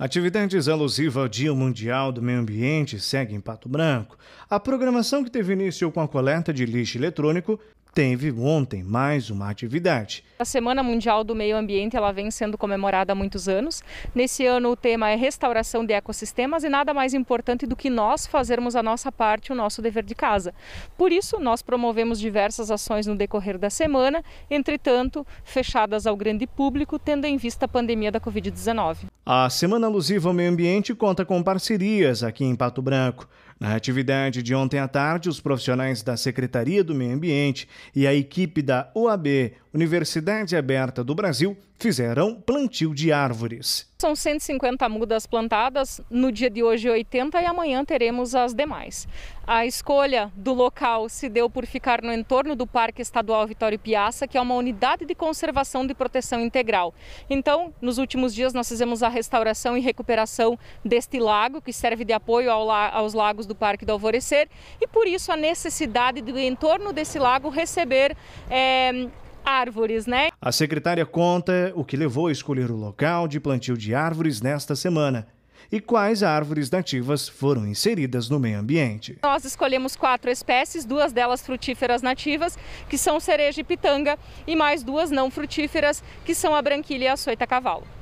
Atividades alusivas ao Dia Mundial do Meio Ambiente seguem em Pato Branco. A programação que teve início com a coleta de lixo eletrônico teve ontem mais uma atividade. A Semana Mundial do Meio Ambiente ela vem sendo comemorada há muitos anos. Nesse ano o tema é restauração de ecossistemas e nada mais importante do que nós fazermos a nossa parte, o nosso dever de casa. Por isso nós promovemos diversas ações no decorrer da semana, entretanto fechadas ao grande público, tendo em vista a pandemia da Covid-19. A Semana Alusiva ao Meio Ambiente conta com parcerias aqui em Pato Branco. Na atividade de ontem à tarde, os profissionais da Secretaria do Meio Ambiente e a equipe da UAB Universidade Aberta do Brasil fizeram plantio de árvores. São 150 mudas plantadas, no dia de hoje 80 e amanhã teremos as demais. A escolha do local se deu por ficar no entorno do Parque Estadual Vitório Piaça, que é uma unidade de conservação de proteção integral. Então, nos últimos dias nós fizemos a restauração e recuperação deste lago, que serve de apoio ao la aos lagos do Parque do Alvorecer, e por isso a necessidade do entorno desse lago receber é, árvores, né? A secretária conta o que levou a escolher o local de plantio de árvores nesta semana e quais árvores nativas foram inseridas no meio ambiente. Nós escolhemos quatro espécies, duas delas frutíferas nativas, que são cereja e pitanga, e mais duas não frutíferas, que são a branquilha e a soita-cavalo.